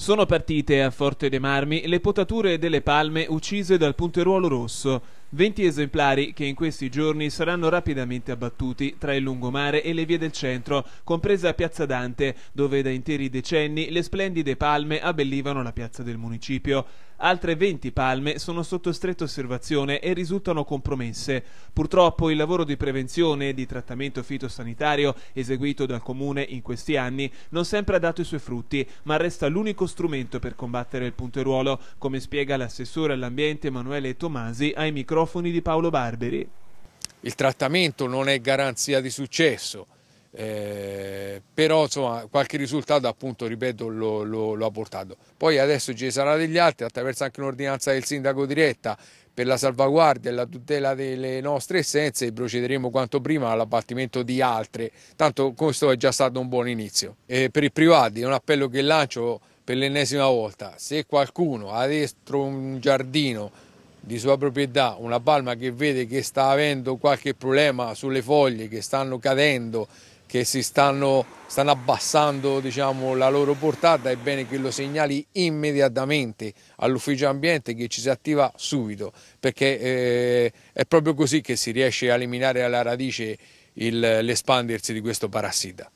Sono partite a Forte dei Marmi le potature delle palme uccise dal punteruolo rosso. 20 esemplari che in questi giorni saranno rapidamente abbattuti tra il lungomare e le vie del centro, compresa Piazza Dante, dove da interi decenni le splendide palme abbellivano la piazza del municipio. Altre 20 palme sono sotto stretta osservazione e risultano compromesse. Purtroppo il lavoro di prevenzione e di trattamento fitosanitario eseguito dal comune in questi anni non sempre ha dato i suoi frutti, ma resta l'unico strumento per combattere il punteruolo, come spiega l'assessore all'ambiente Emanuele Tomasi ai microfoni microfoni di Paolo Barberi. Il trattamento non è garanzia di successo, eh, però insomma qualche risultato appunto ripeto lo, lo, lo, ha portato. Poi adesso ci sarà degli altri attraverso anche un'ordinanza del sindaco diretta per la salvaguardia e la tutela delle nostre essenze e procederemo quanto prima all'abbattimento di altre, tanto questo è già stato un buon inizio. E eh, per i privati è un appello che lancio per l'ennesima volta, se qualcuno ha dentro un giardino di sua proprietà, una palma che vede che sta avendo qualche problema sulle foglie che stanno cadendo, che si stanno, stanno abbassando diciamo, la loro portata, è bene che lo segnali immediatamente all'ufficio ambiente che ci si attiva subito, perché eh, è proprio così che si riesce a eliminare alla radice l'espandersi di questo parassita.